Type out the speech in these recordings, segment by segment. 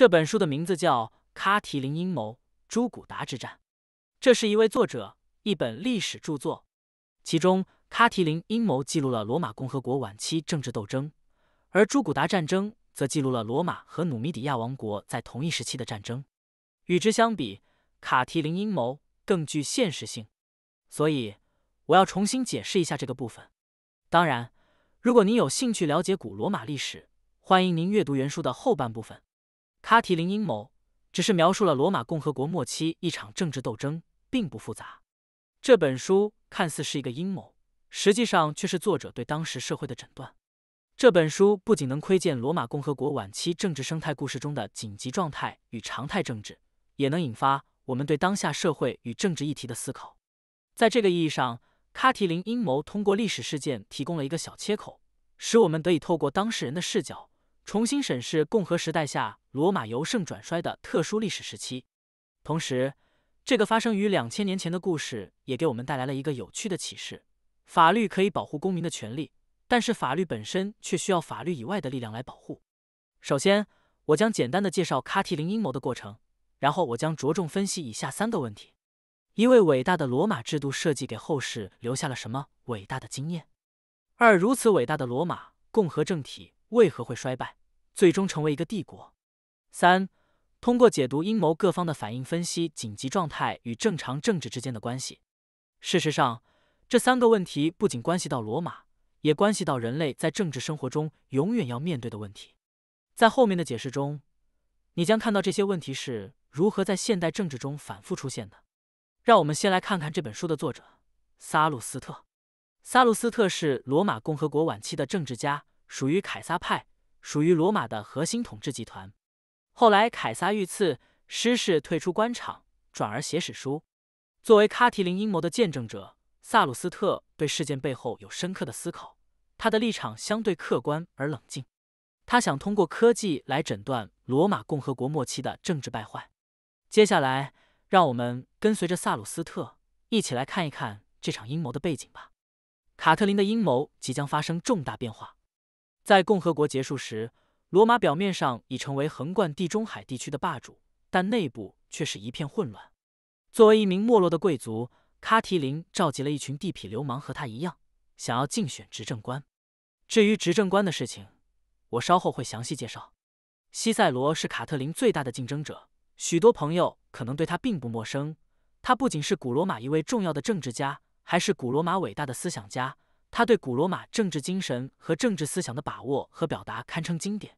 这本书的名字叫《卡提林阴谋·朱古达之战》，这是一位作者一本历史著作。其中《卡提林阴谋》记录了罗马共和国晚期政治斗争，而《朱古达战争》则记录了罗马和努米底亚王国在同一时期的战争。与之相比，《卡提林阴谋》更具现实性，所以我要重新解释一下这个部分。当然，如果您有兴趣了解古罗马历史，欢迎您阅读原书的后半部分。《卡提林阴谋》只是描述了罗马共和国末期一场政治斗争，并不复杂。这本书看似是一个阴谋，实际上却是作者对当时社会的诊断。这本书不仅能窥见罗马共和国晚期政治生态故事中的紧急状态与常态政治，也能引发我们对当下社会与政治议题的思考。在这个意义上，《卡提林阴谋》通过历史事件提供了一个小切口，使我们得以透过当事人的视角。重新审视共和时代下罗马由盛转衰的特殊历史时期，同时，这个发生于两千年前的故事也给我们带来了一个有趣的启示：法律可以保护公民的权利，但是法律本身却需要法律以外的力量来保护。首先，我将简单的介绍卡提林阴谋的过程，然后我将着重分析以下三个问题：一、位伟大的罗马制度设计给后世留下了什么伟大的经验？二、如此伟大的罗马共和政体为何会衰败？最终成为一个帝国。三，通过解读阴谋各方的反应，分析紧急状态与正常政治之间的关系。事实上，这三个问题不仅关系到罗马，也关系到人类在政治生活中永远要面对的问题。在后面的解释中，你将看到这些问题是如何在现代政治中反复出现的。让我们先来看看这本书的作者——萨鲁斯特。萨鲁斯特是罗马共和国晚期的政治家，属于凯撒派。属于罗马的核心统治集团。后来，凯撒遇刺，失势退出官场，转而写史书。作为卡提林阴谋的见证者，萨鲁斯特对事件背后有深刻的思考。他的立场相对客观而冷静。他想通过科技来诊断罗马共和国末期的政治败坏。接下来，让我们跟随着萨鲁斯特一起来看一看这场阴谋的背景吧。卡特琳的阴谋即将发生重大变化。在共和国结束时，罗马表面上已成为横贯地中海地区的霸主，但内部却是一片混乱。作为一名没落的贵族，卡提林召集了一群地痞流氓，和他一样，想要竞选执政官。至于执政官的事情，我稍后会详细介绍。西塞罗是卡特林最大的竞争者，许多朋友可能对他并不陌生。他不仅是古罗马一位重要的政治家，还是古罗马伟大的思想家。他对古罗马政治精神和政治思想的把握和表达堪称经典。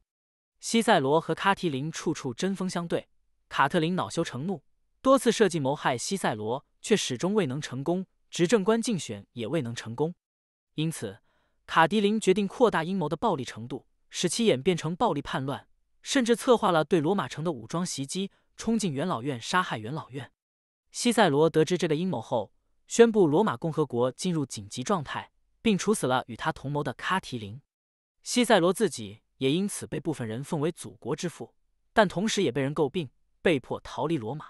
西塞罗和卡提林处处针锋相对，卡特琳恼羞成怒，多次设计谋害西塞罗，却始终未能成功，执政官竞选也未能成功。因此，卡迪林决定扩大阴谋的暴力程度，使其演变成暴力叛乱，甚至策划了对罗马城的武装袭击，冲进元老院杀害元老院。西塞罗得知这个阴谋后，宣布罗马共和国进入紧急状态。并处死了与他同谋的卡提林，西塞罗自己也因此被部分人奉为祖国之父，但同时也被人诟病，被迫逃离罗马。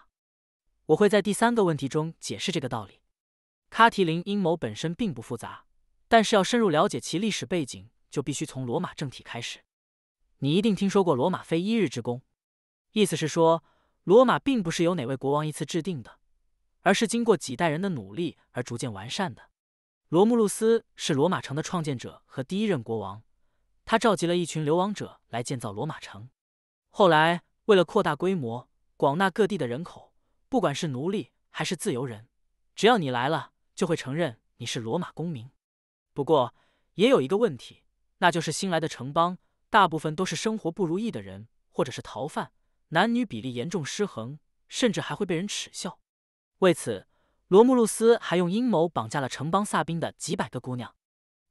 我会在第三个问题中解释这个道理。卡提林阴谋本身并不复杂，但是要深入了解其历史背景，就必须从罗马政体开始。你一定听说过“罗马非一日之功”，意思是说，罗马并不是由哪位国王一次制定的，而是经过几代人的努力而逐渐完善的。罗穆路斯是罗马城的创建者和第一任国王，他召集了一群流亡者来建造罗马城。后来，为了扩大规模，广纳各地的人口，不管是奴隶还是自由人，只要你来了，就会承认你是罗马公民。不过，也有一个问题，那就是新来的城邦大部分都是生活不如意的人，或者是逃犯，男女比例严重失衡，甚至还会被人耻笑。为此，罗慕路斯还用阴谋绑架了城邦萨宾的几百个姑娘。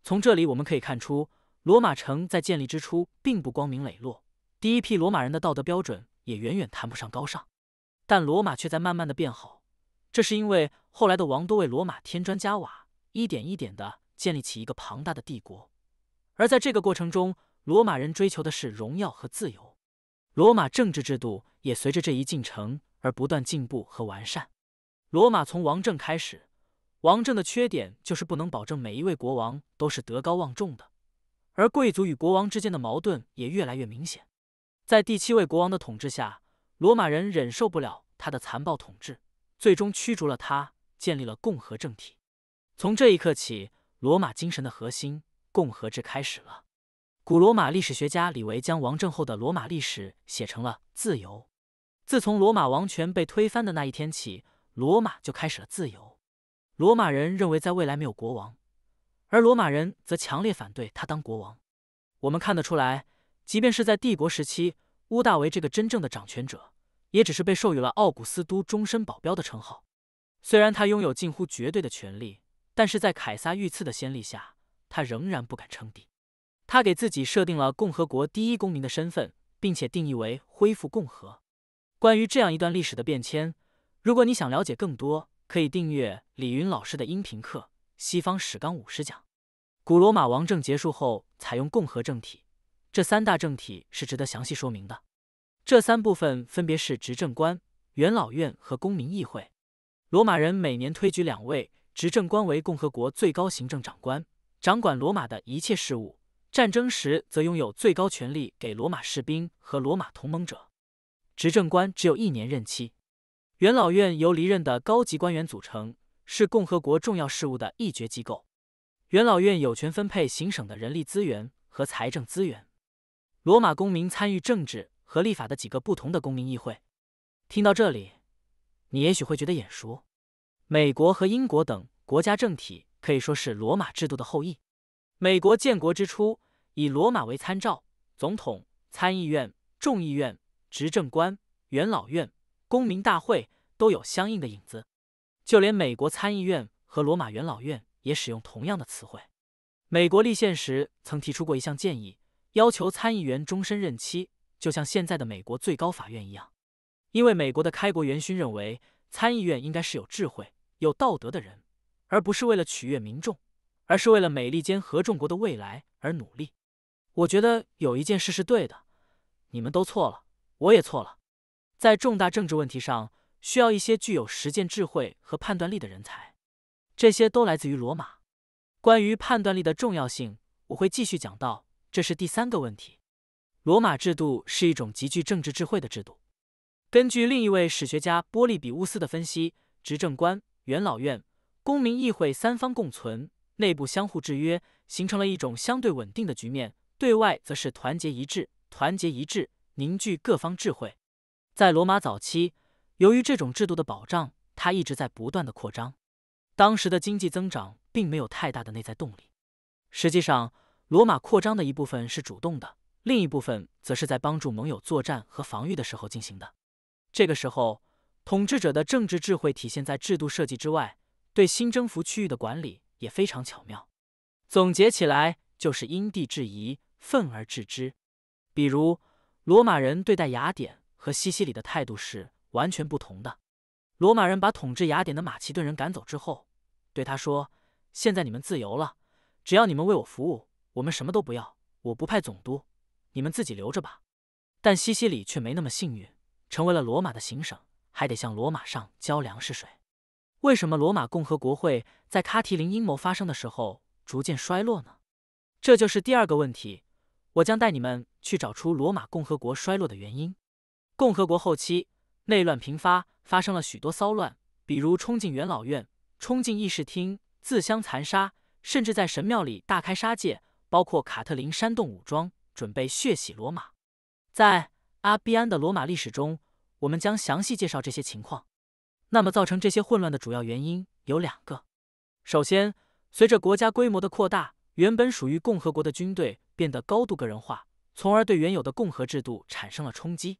从这里我们可以看出，罗马城在建立之初并不光明磊落，第一批罗马人的道德标准也远远谈不上高尚。但罗马却在慢慢的变好，这是因为后来的王都为罗马添砖加瓦，一点一点的建立起一个庞大的帝国。而在这个过程中，罗马人追求的是荣耀和自由，罗马政治制度也随着这一进程而不断进步和完善。罗马从王政开始，王政的缺点就是不能保证每一位国王都是德高望重的，而贵族与国王之间的矛盾也越来越明显。在第七位国王的统治下，罗马人忍受不了他的残暴统治，最终驱逐了他，建立了共和政体。从这一刻起，罗马精神的核心——共和制开始了。古罗马历史学家李维将王政后的罗马历史写成了《自由》。自从罗马王权被推翻的那一天起。罗马就开始了自由。罗马人认为在未来没有国王，而罗马人则强烈反对他当国王。我们看得出来，即便是在帝国时期，屋大维这个真正的掌权者，也只是被授予了奥古斯都终身保镖的称号。虽然他拥有近乎绝对的权力，但是在凯撒遇刺的先例下，他仍然不敢称帝。他给自己设定了共和国第一公民的身份，并且定义为恢复共和。关于这样一段历史的变迁。如果你想了解更多，可以订阅李云老师的音频课《西方史纲五十讲》。古罗马王政结束后，采用共和政体，这三大政体是值得详细说明的。这三部分分别是执政官、元老院和公民议会。罗马人每年推举两位执政官为共和国最高行政长官，掌管罗马的一切事务。战争时则拥有最高权力，给罗马士兵和罗马同盟者。执政官只有一年任期。元老院由离任的高级官员组成，是共和国重要事务的一决机构。元老院有权分配行省的人力资源和财政资源。罗马公民参与政治和立法的几个不同的公民议会。听到这里，你也许会觉得眼熟。美国和英国等国家政体可以说是罗马制度的后裔。美国建国之初以罗马为参照，总统、参议院、众议院、执政官、元老院。公民大会都有相应的影子，就连美国参议院和罗马元老院也使用同样的词汇。美国立宪时曾提出过一项建议，要求参议员终身任期，就像现在的美国最高法院一样。因为美国的开国元勋认为，参议院应该是有智慧、有道德的人，而不是为了取悦民众，而是为了美利坚合众国的未来而努力。我觉得有一件事是对的，你们都错了，我也错了。在重大政治问题上，需要一些具有实践智慧和判断力的人才，这些都来自于罗马。关于判断力的重要性，我会继续讲到。这是第三个问题。罗马制度是一种极具政治智慧的制度。根据另一位史学家波利比乌斯的分析，执政官、元老院、公民议会三方共存，内部相互制约，形成了一种相对稳定的局面；对外则是团结一致，团结一致，凝聚各方智慧。在罗马早期，由于这种制度的保障，它一直在不断的扩张。当时的经济增长并没有太大的内在动力。实际上，罗马扩张的一部分是主动的，另一部分则是在帮助盟友作战和防御的时候进行的。这个时候，统治者的政治智慧体现在制度设计之外，对新征服区域的管理也非常巧妙。总结起来就是因地制宜，分而治之。比如，罗马人对待雅典。和西西里的态度是完全不同的。罗马人把统治雅典的马其顿人赶走之后，对他说：“现在你们自由了，只要你们为我服务，我们什么都不要。我不派总督，你们自己留着吧。”但西西里却没那么幸运，成为了罗马的行省，还得向罗马上交粮食税。为什么罗马共和国会在卡提林阴谋发生的时候逐渐衰落呢？这就是第二个问题。我将带你们去找出罗马共和国衰落的原因。共和国后期内乱频发，发生了许多骚乱，比如冲进元老院、冲进议事厅、自相残杀，甚至在神庙里大开杀戒。包括卡特琳煽动武装，准备血洗罗马。在阿比安的罗马历史中，我们将详细介绍这些情况。那么，造成这些混乱的主要原因有两个：首先，随着国家规模的扩大，原本属于共和国的军队变得高度个人化，从而对原有的共和制度产生了冲击。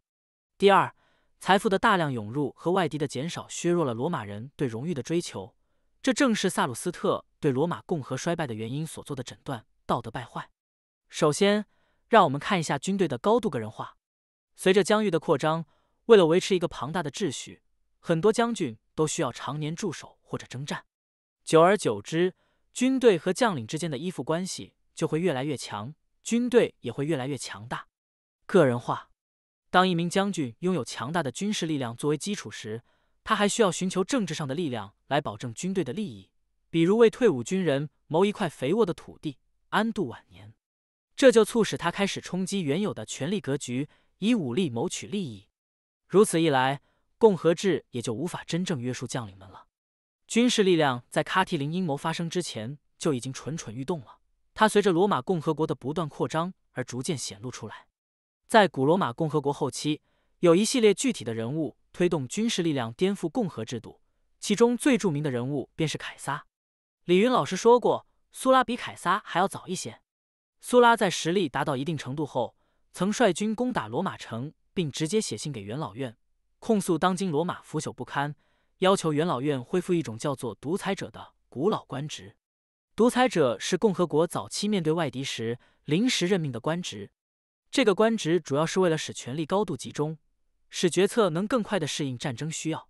第二，财富的大量涌入和外敌的减少削弱了罗马人对荣誉的追求，这正是萨鲁斯特对罗马共和衰败的原因所做的诊断：道德败坏。首先，让我们看一下军队的高度个人化。随着疆域的扩张，为了维持一个庞大的秩序，很多将军都需要常年驻守或者征战。久而久之，军队和将领之间的依附关系就会越来越强，军队也会越来越强大。个人化。当一名将军拥有强大的军事力量作为基础时，他还需要寻求政治上的力量来保证军队的利益，比如为退伍军人谋一块肥沃的土地，安度晚年。这就促使他开始冲击原有的权力格局，以武力谋取利益。如此一来，共和制也就无法真正约束将领们了。军事力量在卡提林阴谋发生之前就已经蠢蠢欲动了，它随着罗马共和国的不断扩张而逐渐显露出来。在古罗马共和国后期，有一系列具体的人物推动军事力量颠覆共和制度，其中最著名的人物便是凯撒。李云老师说过，苏拉比凯撒还要早一些。苏拉在实力达到一定程度后，曾率军攻打罗马城，并直接写信给元老院，控诉当今罗马腐朽不堪，要求元老院恢复一种叫做“独裁者”的古老官职。独裁者是共和国早期面对外敌时临时任命的官职。这个官职主要是为了使权力高度集中，使决策能更快的适应战争需要。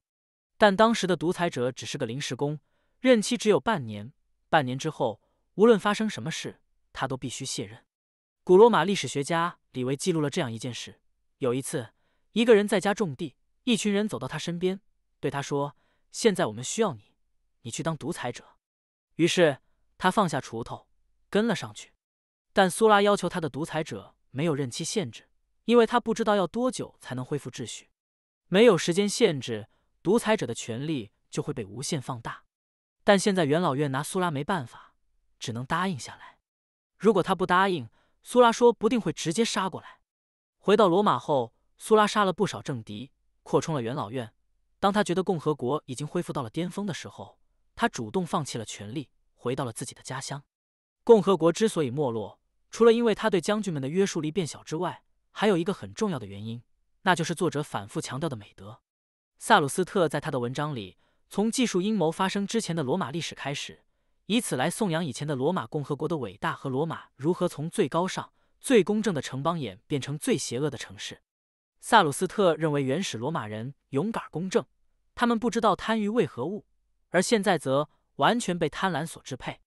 但当时的独裁者只是个临时工，任期只有半年。半年之后，无论发生什么事，他都必须卸任。古罗马历史学家李维记录了这样一件事：有一次，一个人在家种地，一群人走到他身边，对他说：“现在我们需要你，你去当独裁者。”于是他放下锄头，跟了上去。但苏拉要求他的独裁者。没有任期限制，因为他不知道要多久才能恢复秩序，没有时间限制，独裁者的权力就会被无限放大。但现在元老院拿苏拉没办法，只能答应下来。如果他不答应，苏拉说不定会直接杀过来。回到罗马后，苏拉杀了不少政敌，扩充了元老院。当他觉得共和国已经恢复到了巅峰的时候，他主动放弃了权力，回到了自己的家乡。共和国之所以没落。除了因为他对将军们的约束力变小之外，还有一个很重要的原因，那就是作者反复强调的美德。萨鲁斯特在他的文章里，从技术阴谋发生之前的罗马历史开始，以此来颂扬以前的罗马共和国的伟大和罗马如何从最高尚、最公正的城邦演变成最邪恶的城市。萨鲁斯特认为，原始罗马人勇敢公正，他们不知道贪欲为何物，而现在则完全被贪婪所支配。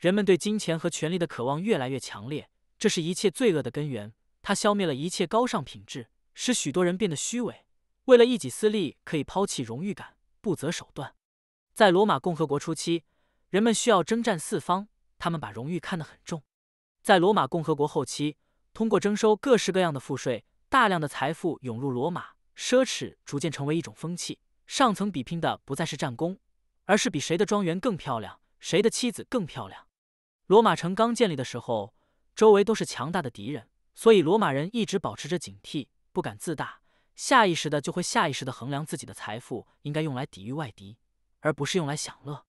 人们对金钱和权力的渴望越来越强烈，这是一切罪恶的根源。它消灭了一切高尚品质，使许多人变得虚伪。为了一己私利，可以抛弃荣誉感，不择手段。在罗马共和国初期，人们需要征战四方，他们把荣誉看得很重。在罗马共和国后期，通过征收各式各样的赋税，大量的财富涌入罗马，奢侈逐渐成为一种风气。上层比拼的不再是战功，而是比谁的庄园更漂亮，谁的妻子更漂亮。罗马城刚建立的时候，周围都是强大的敌人，所以罗马人一直保持着警惕，不敢自大，下意识的就会下意识的衡量自己的财富应该用来抵御外敌，而不是用来享乐。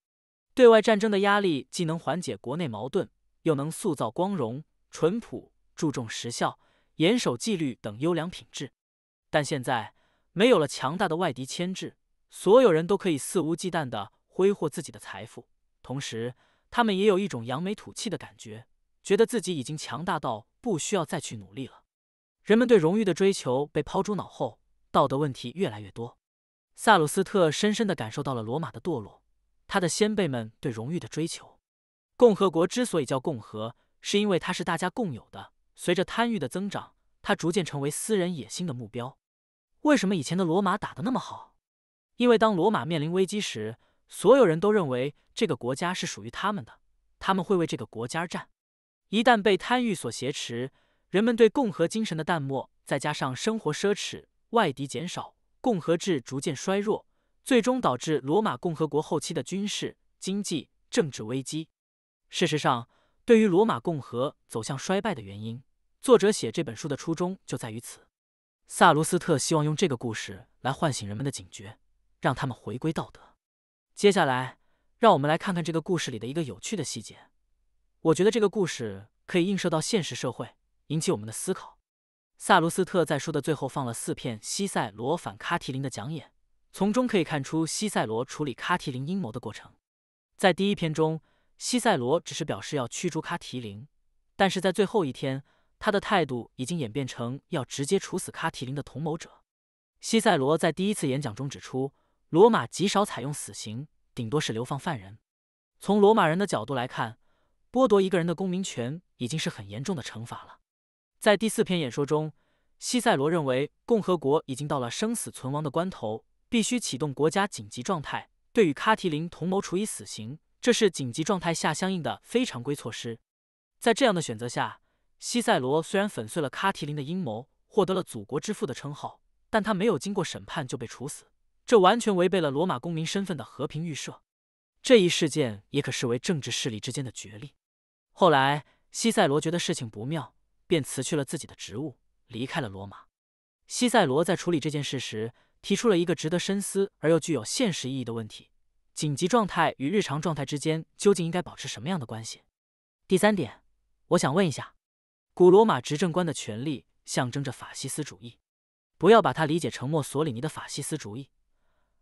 对外战争的压力既能缓解国内矛盾，又能塑造光荣、淳朴、注重实效、严守纪律等优良品质。但现在没有了强大的外敌牵制，所有人都可以肆无忌惮的挥霍自己的财富，同时。他们也有一种扬眉吐气的感觉，觉得自己已经强大到不需要再去努力了。人们对荣誉的追求被抛诸脑后，道德问题越来越多。萨鲁斯特深深的感受到了罗马的堕落，他的先辈们对荣誉的追求。共和国之所以叫共和，是因为它是大家共有的。随着贪欲的增长，它逐渐成为私人野心的目标。为什么以前的罗马打的那么好？因为当罗马面临危机时。所有人都认为这个国家是属于他们的，他们会为这个国家而战。一旦被贪欲所挟持，人们对共和精神的淡漠，再加上生活奢侈、外敌减少，共和制逐渐衰弱，最终导致罗马共和国后期的军事、经济、政治危机。事实上，对于罗马共和走向衰败的原因，作者写这本书的初衷就在于此。萨卢斯特希望用这个故事来唤醒人们的警觉，让他们回归道德。接下来，让我们来看看这个故事里的一个有趣的细节。我觉得这个故事可以映射到现实社会，引起我们的思考。萨卢斯特在书的最后放了四片西塞罗反卡提林的讲演，从中可以看出西塞罗处理卡提林阴谋的过程。在第一篇中，西塞罗只是表示要驱逐卡提林，但是在最后一天，他的态度已经演变成要直接处死卡提林的同谋者。西塞罗在第一次演讲中指出。罗马极少采用死刑，顶多是流放犯人。从罗马人的角度来看，剥夺一个人的公民权已经是很严重的惩罚了。在第四篇演说中，西塞罗认为共和国已经到了生死存亡的关头，必须启动国家紧急状态，对与卡提林同谋处以死刑，这是紧急状态下相应的非常规措施。在这样的选择下，西塞罗虽然粉碎了卡提林的阴谋，获得了祖国之父的称号，但他没有经过审判就被处死。这完全违背了罗马公民身份的和平预设，这一事件也可视为政治势力之间的角力。后来，西塞罗觉得事情不妙，便辞去了自己的职务，离开了罗马。西塞罗在处理这件事时，提出了一个值得深思而又具有现实意义的问题：紧急状态与日常状态之间究竟应该保持什么样的关系？第三点，我想问一下，古罗马执政官的权力象征着法西斯主义，不要把它理解成墨索里尼的法西斯主义。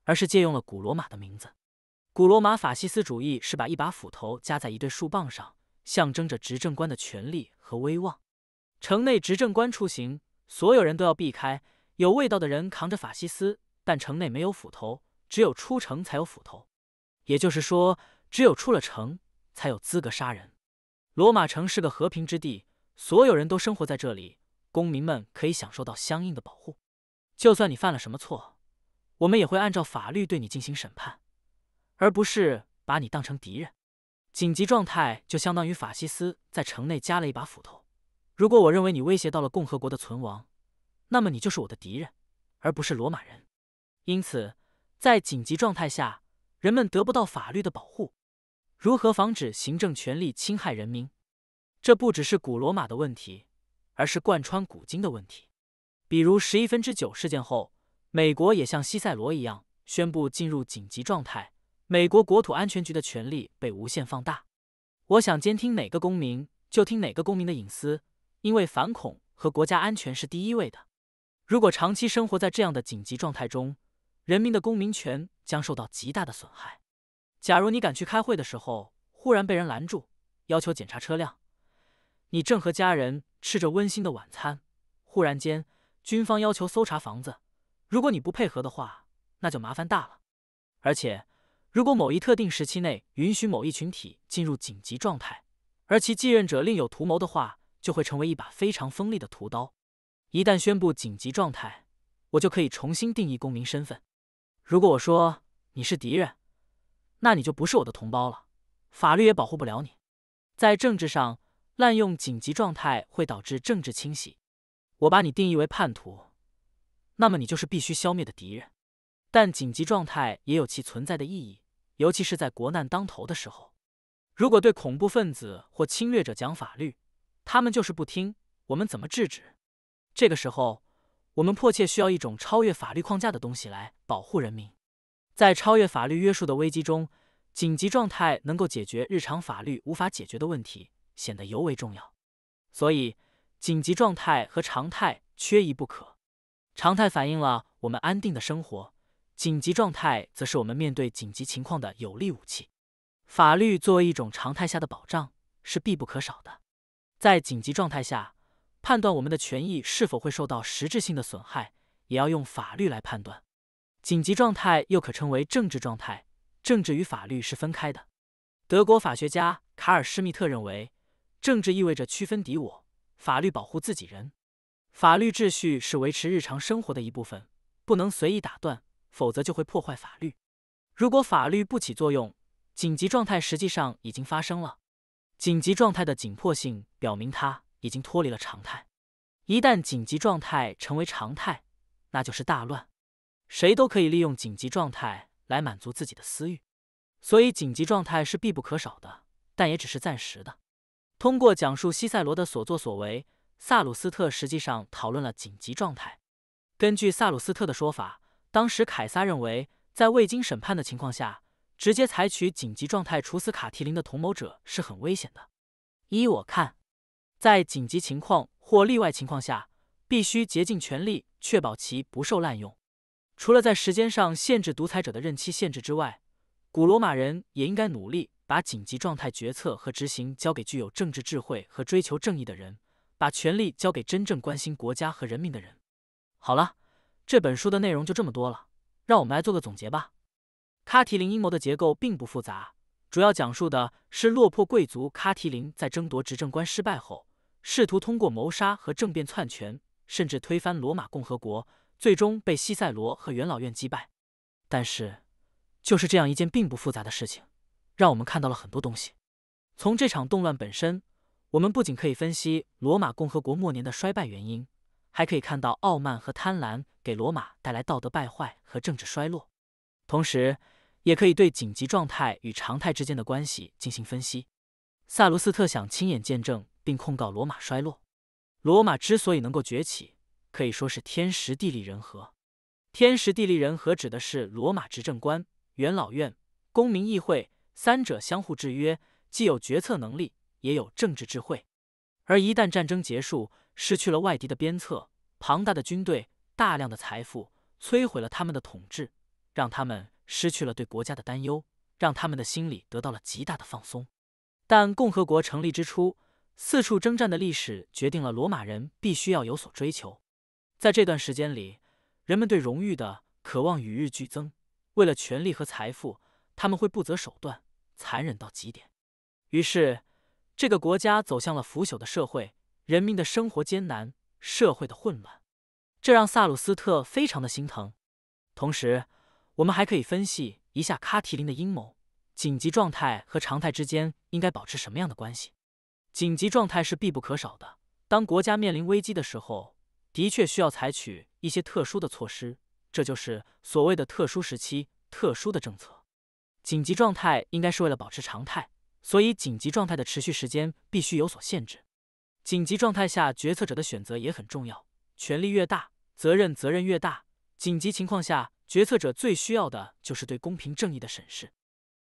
而是借用了古罗马的名字。古罗马法西斯主义是把一把斧头夹在一对树棒上，象征着执政官的权力和威望。城内执政官出行，所有人都要避开。有味道的人扛着法西斯，但城内没有斧头，只有出城才有斧头。也就是说，只有出了城才有资格杀人。罗马城是个和平之地，所有人都生活在这里，公民们可以享受到相应的保护。就算你犯了什么错。我们也会按照法律对你进行审判，而不是把你当成敌人。紧急状态就相当于法西斯在城内加了一把斧头。如果我认为你威胁到了共和国的存亡，那么你就是我的敌人，而不是罗马人。因此，在紧急状态下，人们得不到法律的保护。如何防止行政权力侵害人民？这不只是古罗马的问题，而是贯穿古今的问题。比如十一分之九事件后。美国也像西塞罗一样宣布进入紧急状态，美国国土安全局的权力被无限放大。我想监听哪个公民，就听哪个公民的隐私，因为反恐和国家安全是第一位的。如果长期生活在这样的紧急状态中，人民的公民权将受到极大的损害。假如你赶去开会的时候，忽然被人拦住，要求检查车辆，你正和家人吃着温馨的晚餐，忽然间军方要求搜查房子。如果你不配合的话，那就麻烦大了。而且，如果某一特定时期内允许某一群体进入紧急状态，而其继任者另有图谋的话，就会成为一把非常锋利的屠刀。一旦宣布紧急状态，我就可以重新定义公民身份。如果我说你是敌人，那你就不是我的同胞了，法律也保护不了你。在政治上滥用紧急状态会导致政治清洗。我把你定义为叛徒。那么你就是必须消灭的敌人，但紧急状态也有其存在的意义，尤其是在国难当头的时候。如果对恐怖分子或侵略者讲法律，他们就是不听，我们怎么制止？这个时候，我们迫切需要一种超越法律框架的东西来保护人民。在超越法律约束的危机中，紧急状态能够解决日常法律无法解决的问题，显得尤为重要。所以，紧急状态和常态缺一不可。常态反映了我们安定的生活，紧急状态则是我们面对紧急情况的有力武器。法律作为一种常态下的保障是必不可少的，在紧急状态下，判断我们的权益是否会受到实质性的损害，也要用法律来判断。紧急状态又可称为政治状态，政治与法律是分开的。德国法学家卡尔·施密特认为，政治意味着区分敌我，法律保护自己人。法律秩序是维持日常生活的一部分，不能随意打断，否则就会破坏法律。如果法律不起作用，紧急状态实际上已经发生了。紧急状态的紧迫性表明它已经脱离了常态。一旦紧急状态成为常态，那就是大乱。谁都可以利用紧急状态来满足自己的私欲，所以紧急状态是必不可少的，但也只是暂时的。通过讲述西塞罗的所作所为。萨鲁斯特实际上讨论了紧急状态。根据萨鲁斯特的说法，当时凯撒认为，在未经审判的情况下直接采取紧急状态处死卡提林的同谋者是很危险的。依我看，在紧急情况或例外情况下，必须竭尽全力确保其不受滥用。除了在时间上限制独裁者的任期限制之外，古罗马人也应该努力把紧急状态决策和执行交给具有政治智慧和追求正义的人。把权力交给真正关心国家和人民的人。好了，这本书的内容就这么多了，让我们来做个总结吧。卡提林阴谋的结构并不复杂，主要讲述的是落魄贵族卡提林在争夺执政官失败后，试图通过谋杀和政变篡权，甚至推翻罗马共和国，最终被西塞罗和元老院击败。但是，就是这样一件并不复杂的事情，让我们看到了很多东西。从这场动乱本身。我们不仅可以分析罗马共和国末年的衰败原因，还可以看到傲慢和贪婪给罗马带来道德败坏和政治衰落，同时也可以对紧急状态与常态之间的关系进行分析。萨卢斯特想亲眼见证并控告罗马衰落。罗马之所以能够崛起，可以说是天时地利人和。天时地利人和指的是罗马执政官、元老院、公民议会三者相互制约，既有决策能力。也有政治智慧，而一旦战争结束，失去了外敌的鞭策，庞大的军队、大量的财富摧毁了他们的统治，让他们失去了对国家的担忧，让他们的心理得到了极大的放松。但共和国成立之初，四处征战的历史决定了罗马人必须要有所追求。在这段时间里，人们对荣誉的渴望与日俱增，为了权力和财富，他们会不择手段，残忍到极点。于是。这个国家走向了腐朽的社会，人民的生活艰难，社会的混乱，这让萨鲁斯特非常的心疼。同时，我们还可以分析一下卡提林的阴谋。紧急状态和常态之间应该保持什么样的关系？紧急状态是必不可少的。当国家面临危机的时候，的确需要采取一些特殊的措施，这就是所谓的特殊时期、特殊的政策。紧急状态应该是为了保持常态。所以，紧急状态的持续时间必须有所限制。紧急状态下，决策者的选择也很重要。权力越大，责任责任越大。紧急情况下，决策者最需要的就是对公平正义的审视。